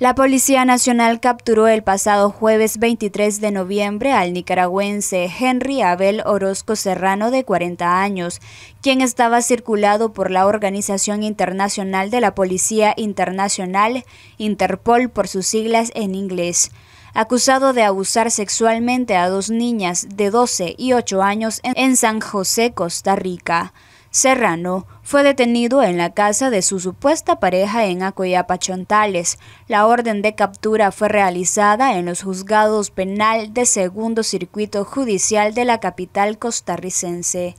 La Policía Nacional capturó el pasado jueves 23 de noviembre al nicaragüense Henry Abel Orozco Serrano de 40 años, quien estaba circulado por la Organización Internacional de la Policía Internacional, Interpol por sus siglas en inglés, acusado de abusar sexualmente a dos niñas de 12 y 8 años en San José, Costa Rica. Serrano fue detenido en la casa de su supuesta pareja en Acoyapachontales. La orden de captura fue realizada en los juzgados penal de Segundo Circuito Judicial de la capital costarricense.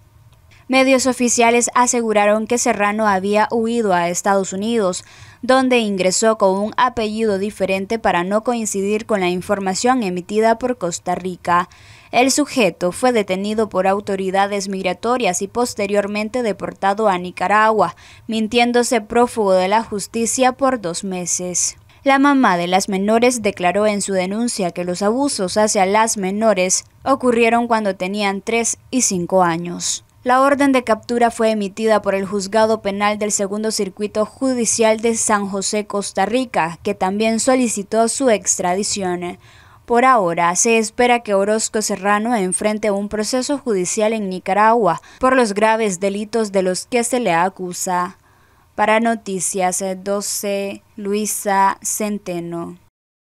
Medios oficiales aseguraron que Serrano había huido a Estados Unidos, donde ingresó con un apellido diferente para no coincidir con la información emitida por Costa Rica. El sujeto fue detenido por autoridades migratorias y posteriormente deportado a Nicaragua, mintiéndose prófugo de la justicia por dos meses. La mamá de las menores declaró en su denuncia que los abusos hacia las menores ocurrieron cuando tenían tres y cinco años. La orden de captura fue emitida por el Juzgado Penal del Segundo Circuito Judicial de San José, Costa Rica, que también solicitó su extradición. Por ahora, se espera que Orozco Serrano enfrente un proceso judicial en Nicaragua por los graves delitos de los que se le acusa. Para Noticias 12, Luisa Centeno.